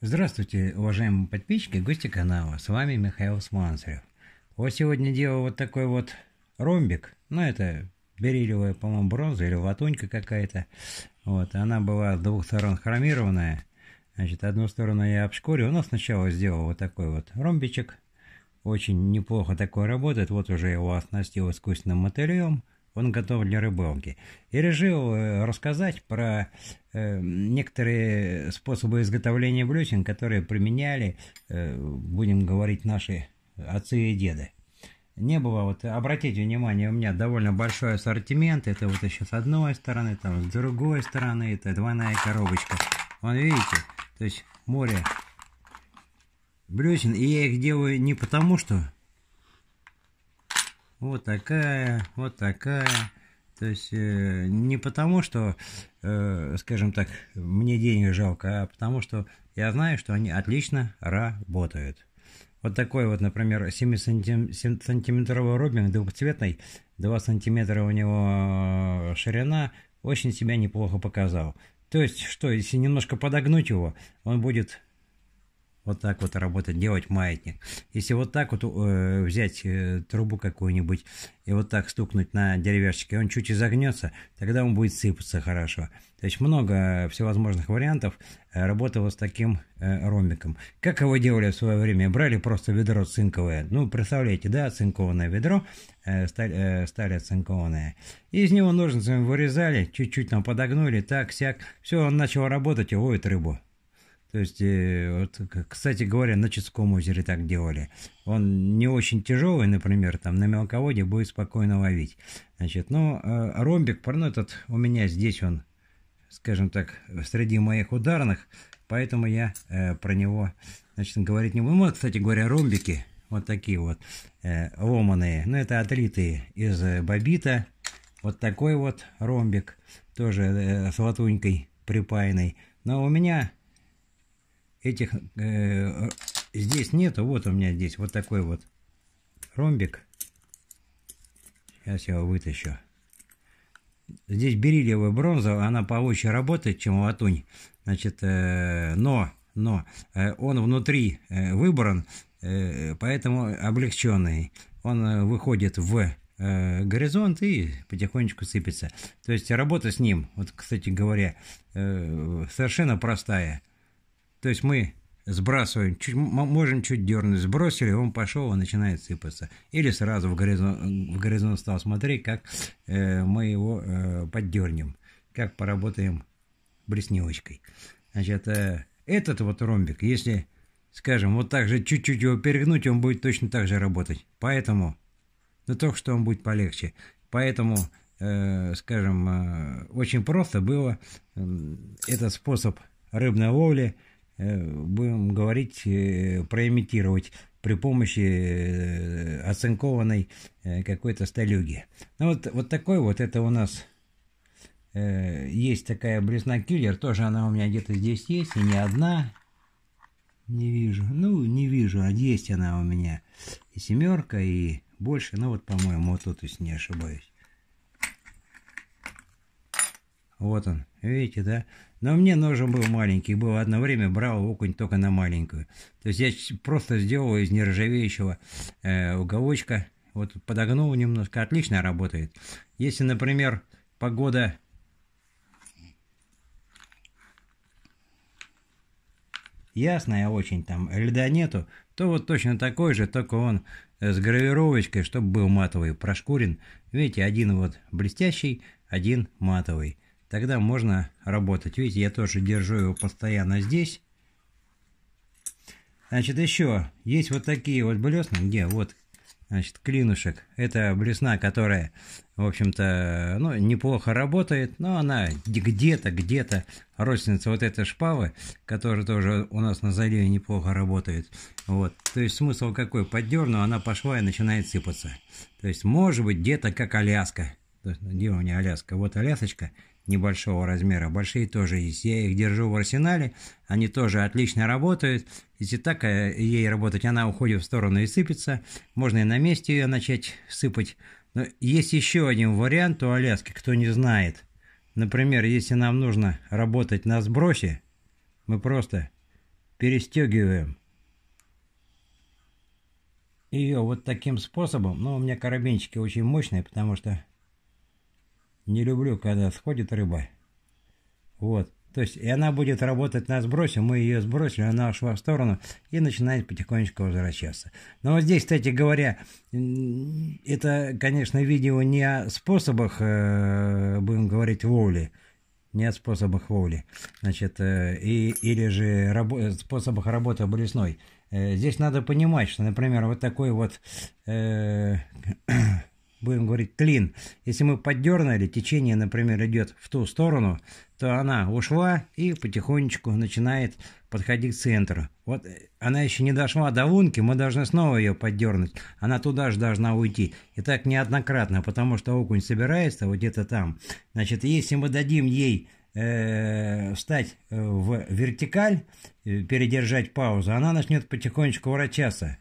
Здравствуйте, уважаемые подписчики, гости канала. С вами Михаил Сманцев. Вот сегодня делал вот такой вот ромбик. Ну, это берилевая, по-моему, бронза или латунька какая-то. Вот, она была с двух сторон хромированная. Значит, одну сторону я обшкурил, но сначала сделал вот такой вот ромбичек. Очень неплохо такое работает. Вот уже его оснастил искусственным мотылем он готов для рыбалки. И решил э, рассказать про э, некоторые способы изготовления блесен, которые применяли, э, будем говорить, наши отцы и деды. Не было, вот обратите внимание, у меня довольно большой ассортимент, это вот еще с одной стороны, там с другой стороны, это двойная коробочка. Вон видите, то есть море блесен, и я их делаю не потому, что вот такая, вот такая. То есть э, не потому, что, э, скажем так, мне денег жалко, а потому что я знаю, что они отлично работают. Вот такой вот, например, 7-сантиметровый рубин двухцветный, 2 сантиметра у него э, ширина, очень себя неплохо показал. То есть, что, если немножко подогнуть его, он будет вот так вот работать, делать маятник. Если вот так вот э, взять э, трубу какую-нибудь и вот так стукнуть на деревяшечке, он чуть изогнется, тогда он будет сыпаться хорошо. То есть много всевозможных вариантов э, работы вот с таким э, ромбиком. Как его делали в свое время? Брали просто ведро цинковое. Ну, представляете, да, цинкованное ведро, э, сталь, э, сталь оцинкованная. И из него ножницами вырезали, чуть-чуть там подогнули, так, сяк. Все, он начал работать и ловит рыбу. То есть, э, вот, кстати говоря, на Чудском озере так делали. Он не очень тяжелый, например, там на мелководье будет спокойно ловить. Значит, но ну, э, ромбик, ну этот у меня здесь он, скажем так, среди моих ударных, поэтому я э, про него, значит, говорить не буду. Ну, вот, кстати говоря, ромбики, вот такие вот, э, ломаные, но ну, это отлитые из э, бобита. Вот такой вот ромбик, тоже э, с латунькой припаянный. Но у меня этих э, здесь нету. Вот у меня здесь вот такой вот ромбик. Сейчас я его вытащу. Здесь бериллиевая бронза, она получше работает, чем латунь. Значит, э, но, но э, он внутри э, выбран, э, поэтому облегченный. Он э, выходит в э, горизонт и потихонечку сыпется. То есть работа с ним, вот, кстати говоря, э, совершенно простая. То есть мы сбрасываем, чуть, можем чуть дернуть, сбросили, он пошел, он начинает сыпаться. Или сразу в горизонт, в горизонт стал смотреть, как э, мы его э, поддернем, как поработаем бресневочкой. Значит, э, этот вот ромбик, если, скажем, вот так же чуть-чуть его перегнуть, он будет точно так же работать. Поэтому, но только что он будет полегче. Поэтому э, скажем, э, очень просто было этот способ рыбной ловли Э, будем говорить, э, проимитировать при помощи э, оцинкованной какой-то столюги. Ну вот, вот такой вот, это у нас есть такая блесна киллер, тоже она у меня где-то здесь есть, и не одна. Не вижу, ну не вижу, а есть она у меня. И семерка, и больше, ну вот по-моему, вот тут, если не ошибаюсь. Вот он, видите, да? Но мне нужен был маленький. Было одно время, брал окунь только на маленькую. То есть я просто сделал из нержавеющего э, уголочка. Вот подогнул немножко. Отлично работает. Если, например, погода... Ясная очень, там льда нету, то вот точно такой же, только он э, с гравировочкой, чтобы был матовый прошкурен. Видите, один вот блестящий, один матовый. Тогда можно работать. Видите, я тоже держу его постоянно здесь. Значит, еще есть вот такие вот блесны, Где? Вот, значит, клинушек. Это блесна, которая, в общем-то, ну, неплохо работает, но она где-то, где-то родственница вот этой шпавы, которая тоже у нас на заливе неплохо работает. Вот. То есть смысл какой? Поддерну, она пошла и начинает сыпаться. То есть, может быть, где-то как Аляска. Где у меня Аляска? Вот Алясочка небольшого размера. Большие тоже есть. Я их держу в арсенале. Они тоже отлично работают. Если так э, ей работать, она уходит в сторону и сыпется. Можно и на месте ее начать сыпать. Но есть еще один вариант у Аляски, кто не знает. Например, если нам нужно работать на сбросе, мы просто перестегиваем ее вот таким способом. Но ну, у меня карабинчики очень мощные, потому что не люблю, когда сходит рыба. Вот. То есть, и она будет работать на сбросе, мы ее сбросили, она ушла в сторону и начинает потихонечку возвращаться. Но вот здесь, кстати говоря, это, конечно, видео не о способах, э, будем говорить, ловли, не о способах ловли, значит, э, и, или же рабо э, способах работы блесной. Здесь надо понимать, что, например, вот такой вот э будем говорить, клин. Если мы поддернули, течение, например, идет в ту сторону, то она ушла и потихонечку начинает подходить к центру. Вот э, она еще не дошла до лунки, мы должны снова ее поддернуть. Она туда же должна уйти. И так неоднократно, потому что окунь собирается вот где-то там. Значит, если мы дадим ей э, встать э, в вертикаль, э, передержать паузу, она начнет потихонечку вращаться.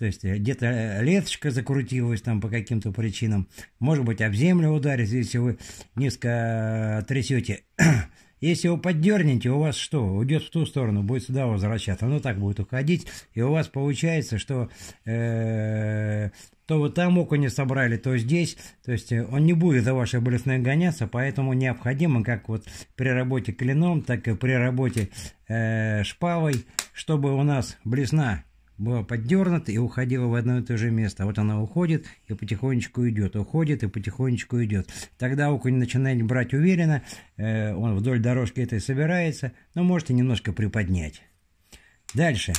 То есть э, где-то э, леточка закрутилась там по каким-то причинам. Может быть, об землю ударит, если вы низко э, трясете. Если его поддернете, у вас что? Уйдет в ту сторону, будет сюда возвращаться. Оно так будет уходить. И у вас получается, что то вы там окуня собрали, то здесь. То есть он не будет за вашей блесной гоняться, поэтому необходимо, как вот при работе клином, так и при работе шпавой, чтобы у нас блесна была поддернута и уходила в одно и то же место. А вот она уходит и потихонечку идет, уходит и потихонечку идет. Тогда окунь начинает брать уверенно, э, он вдоль дорожки этой собирается, но можете немножко приподнять. Дальше.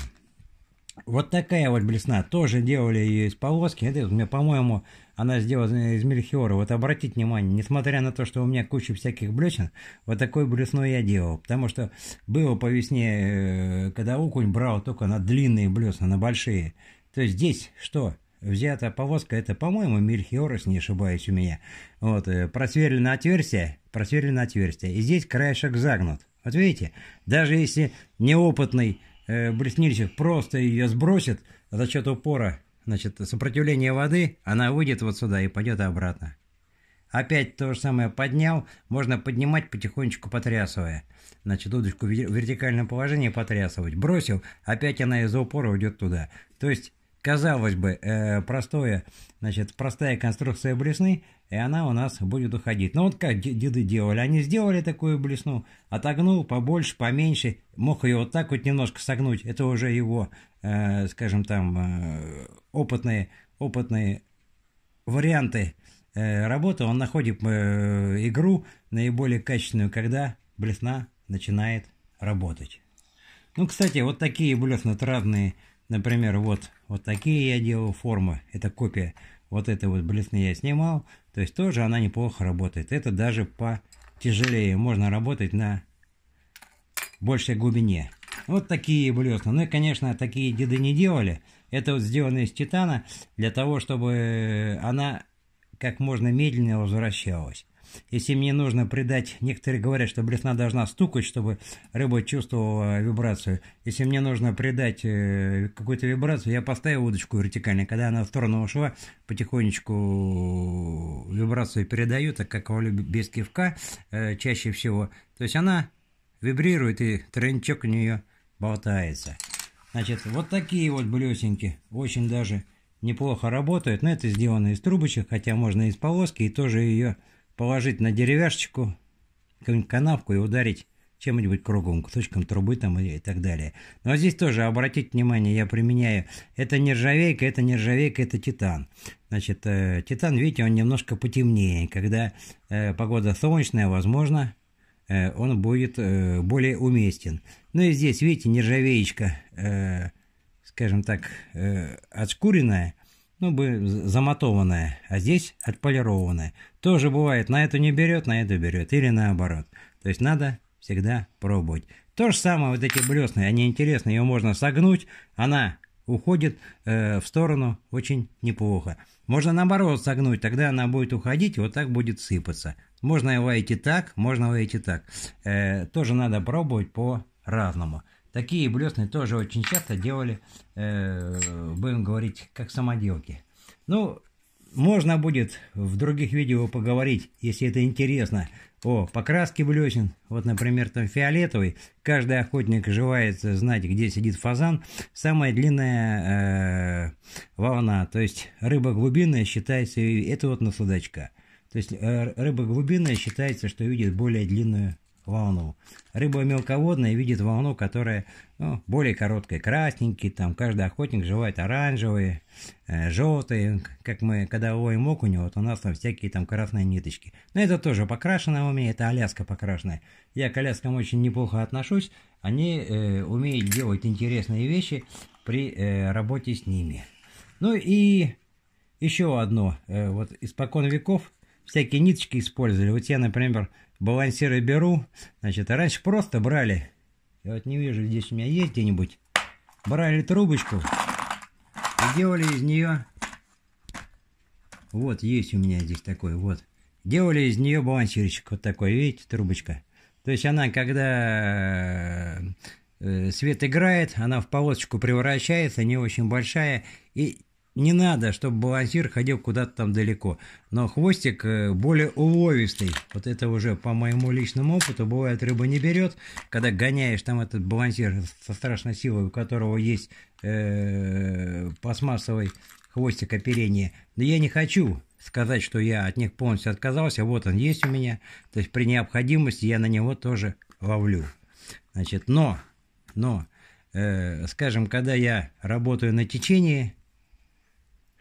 Вот такая вот блесна. Тоже делали ее из полоски. Это, по-моему, она сделана из мельхиора. Вот обратите внимание, несмотря на то, что у меня куча всяких блесен, вот такой блесной я делал. Потому что было по весне, э, когда окунь брал только на длинные блесна, на большие. То есть здесь что? Взята повозка, это, по-моему, мельхиор, если не ошибаюсь у меня. Вот, просверлено э, отверстие, просверлено отверстие. И здесь краешек загнут. Вот видите, даже если неопытный э, бреснильщик просто ее сбросит за счет упора значит, сопротивление воды, она выйдет вот сюда и пойдет обратно. Опять то же самое поднял, можно поднимать потихонечку потрясывая. Значит, удочку в вертикальном положении потрясывать. Бросил, опять она из-за упора уйдет туда. То есть, казалось бы, э, простое, значит, простая конструкция блесны, и она у нас будет уходить. Но ну, вот как деды делали, они сделали такую блесну, отогнул побольше, поменьше, мог ее вот так вот немножко согнуть, это уже его Э, скажем там, э, опытные, опытные варианты э, работы, он находит игру наиболее качественную, когда блесна начинает работать. Ну, кстати, вот такие блеснут разные, например, вот, вот такие я делал формы, это копия вот этой вот блесны я снимал, то есть тоже она неплохо работает. Это даже по тяжелее можно работать на большей глубине. Вот такие блесна. Ну и, конечно, такие деды не делали. Это вот сделано из титана для того, чтобы она как можно медленнее возвращалась. Если мне нужно придать, некоторые говорят, что блесна должна стукать, чтобы рыба чувствовала вибрацию. Если мне нужно придать э, какую-то вибрацию, я поставил удочку вертикально. Когда она в сторону ушла, потихонечку вибрацию передаю, так как ловлю без кивка э, чаще всего. То есть она вибрирует и тренчок у нее болтается. Значит, вот такие вот блесенки очень даже неплохо работают. Но это сделано из трубочек, хотя можно из полоски. И тоже ее положить на деревяшечку, какую канавку и ударить чем-нибудь кругом, кусочком трубы там и, и так далее. Но здесь тоже обратите внимание, я применяю, это нержавейка, это нержавейка, это титан. Значит, э, титан, видите, он немножко потемнее. Когда э, погода солнечная, возможно, Э, он будет э, более уместен. Ну и здесь, видите, нержавеечка, э, скажем так, отшкуренная, ну, бы замотованная, а здесь отполированная. Тоже бывает, на эту не берет, на эту берет, или наоборот. То есть надо всегда пробовать. То же самое вот эти блесны, они интересны, ее можно согнуть, она уходит в сторону очень неплохо. Можно наоборот согнуть, тогда она будет уходить, и вот так будет сыпаться. Можно его идти так, можно его идти так. Э, тоже надо пробовать по-разному. Такие блесны тоже очень часто делали, э, будем говорить, как самоделки. Ну, можно будет в других видео поговорить, если это интересно, о покраске блесен. Вот, например, там фиолетовый. Каждый охотник желает знать, где сидит фазан. Самая длинная э, волна, то есть рыба глубинная считается, это вот на судачка. То есть э, рыба глубинная считается, что видит более длинную волну. Рыба мелководная видит волну, которая ну, более короткая, красненький, там каждый охотник желает оранжевые, э, желтые, как мы, когда ловим окуня, вот у нас там всякие там красные ниточки. Но это тоже покрашено у меня, это аляска покрашенная. Я к аляскам очень неплохо отношусь, они э, умеют делать интересные вещи при э, работе с ними. Ну и еще одно, э, вот испокон веков всякие ниточки использовали. Вот я, например, балансиры беру, значит, а раньше просто брали, я вот не вижу, здесь у меня есть где-нибудь, брали трубочку и делали из нее, вот есть у меня здесь такой, вот, делали из нее балансирчик, вот такой, видите, трубочка. То есть она, когда э, свет играет, она в полосочку превращается, не очень большая, и не надо, чтобы балансир ходил куда-то там далеко. Но хвостик э, более уловистый. Вот это уже по моему личному опыту. Бывает, рыба не берет. Когда гоняешь там этот балансир со страшной силой, у которого есть э, пластмассовый хвостик оперения. Но я не хочу сказать, что я от них полностью отказался. Вот он есть у меня. То есть при необходимости я на него тоже ловлю. Значит, но, но, э, скажем, когда я работаю на течении,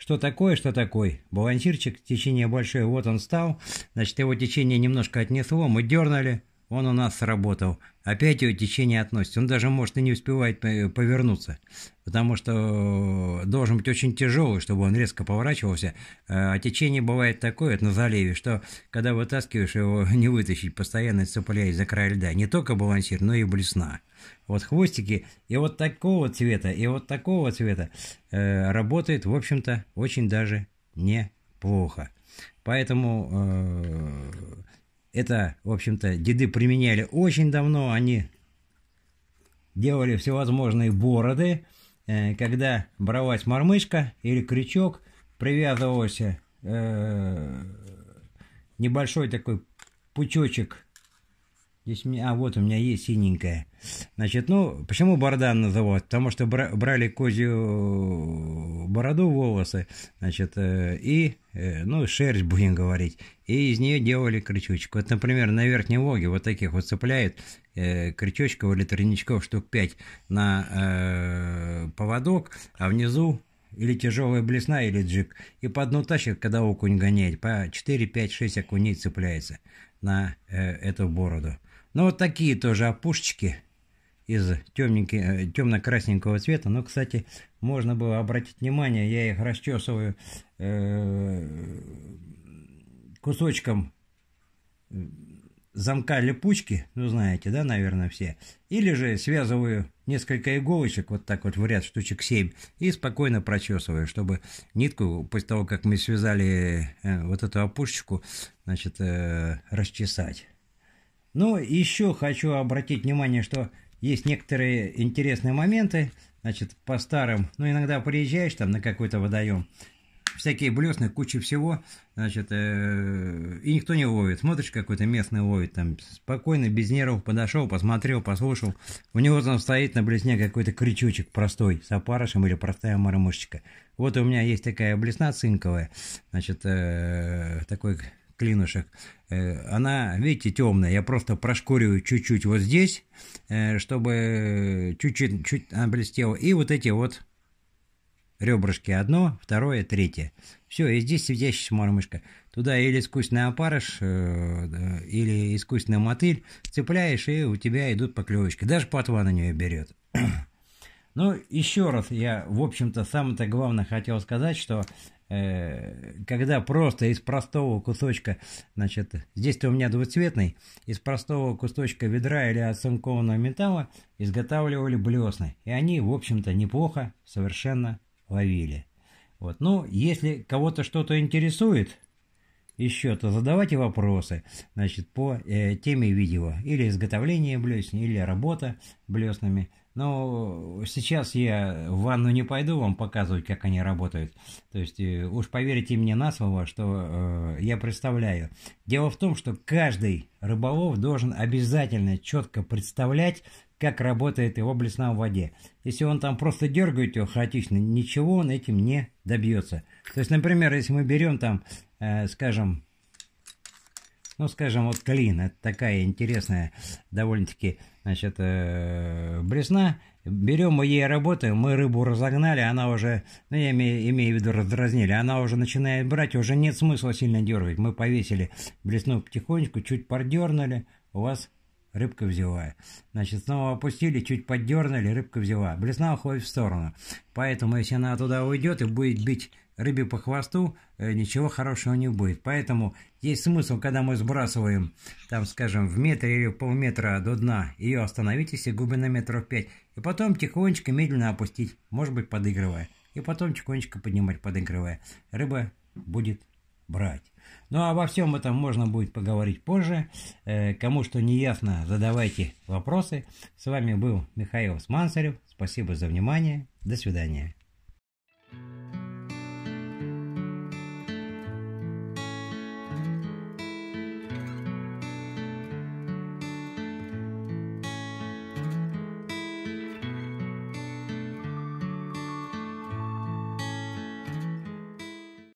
что такое, что такой? Балансирчик, течение большое, вот он стал. Значит, его течение немножко отнесло, мы дернули. Он у нас сработал. Опять его течение относит. Он даже, может, и не успевает э, повернуться. Потому что э, должен быть очень тяжелый, чтобы он резко поворачивался. Э, а течение бывает такое, это на заливе, что когда вытаскиваешь его, не вытащить, постоянно цепляясь за край льда. Не только балансир, но и блесна. Вот хвостики и вот такого цвета, и вот такого цвета работает, в общем-то, очень даже неплохо. Поэтому э, это, в общем-то, деды применяли очень давно, они делали всевозможные бороды, э, когда бралась мормышка или крючок, привязывался э, небольшой такой пучочек Здесь у а вот у меня есть синенькая. Значит, ну, почему бардан называют? Потому что брали козью э, бороду, волосы, значит, э, и, э, ну, шерсть, будем говорить, и из нее делали крючочек. Вот, например, на Верхней Волге вот таких вот цепляют крючочков или тройничков штук 5 на поводок, а внизу или тяжелая блесна, или джик. И по дну тащит, когда окунь гоняет. По 4, 5, 6 окуней цепляется на эту бороду. Ну, вот такие тоже опушечки из э, темно-красненького цвета. Но, кстати, можно было обратить внимание, я их расчесываю э, кусочком э, замка липучки, ну, знаете, да, наверное, все. Или же связываю несколько иголочек, вот так вот в ряд, штучек 7, и спокойно прочесываю, чтобы нитку, после того, как мы связали э, вот эту опушечку, значит, э, расчесать. Ну, еще хочу обратить внимание, что есть некоторые интересные моменты, значит, по старым, ну, иногда приезжаешь там на какой-то водоем, всякие блесны, куча всего, значит, э, и никто не ловит. Смотришь, какой-то местный ловит, там, спокойно, без нервов подошел, посмотрел, послушал. У него там стоит на блесне какой-то крючочек простой, с опарышем или простая мормышечка. Вот у меня есть такая блесна цинковая, значит, э, такой клинышек, э, она, видите, темная. Я просто прошкуриваю чуть-чуть вот здесь, э, чтобы чуть-чуть чуть она блестела. И вот эти вот ребрышки одно, второе, третье. Все, и здесь сидящая мормышка. Туда или искусственный опарыш, э, или искусственный мотыль цепляешь, и у тебя идут поклевочки. Даже плотва на нее берет. Ну, еще раз я, в общем-то, самое-то главное хотел сказать, что э, когда просто из простого кусочка, значит, здесь-то у меня двуцветный, из простого кусочка ведра или оцинкованного металла изготавливали блесны. И они, в общем-то, неплохо совершенно ловили. Вот. Ну, если кого-то что-то интересует, еще, то задавайте вопросы значит, по э, теме видео. Или изготовление блесен, или работа блеснами. Но сейчас я в ванну не пойду вам показывать, как они работают. То есть э, уж поверьте мне на слово, что э, я представляю. Дело в том, что каждый рыболов должен обязательно четко представлять, как работает его блесна в воде. Если он там просто дергает ее хаотично, ничего он этим не добьется. То есть, например, если мы берем там, э, скажем, ну, скажем, вот клин, это такая интересная довольно-таки значит, э, блесна, берем ей работаем мы рыбу разогнали, она уже, ну, я имею, имею в виду раздразнили, она уже начинает брать, уже нет смысла сильно дергать. Мы повесили блесну потихонечку, чуть поддернули, у вас рыбка взяла. Значит, снова опустили, чуть поддернули, рыбка взяла. Блесна уходит в сторону. Поэтому, если она туда уйдет и будет бить рыбе по хвосту э, ничего хорошего не будет. Поэтому есть смысл, когда мы сбрасываем, там, скажем, в метр или полметра до дна, ее остановить, если глубина метров пять, и потом тихонечко, медленно опустить, может быть, подыгрывая. И потом тихонечко поднимать, подыгрывая. Рыба будет брать. Ну а обо всем этом можно будет поговорить позже. Э, кому что не ясно, задавайте вопросы. С вами был Михаил Смансарев. Спасибо за внимание. До свидания.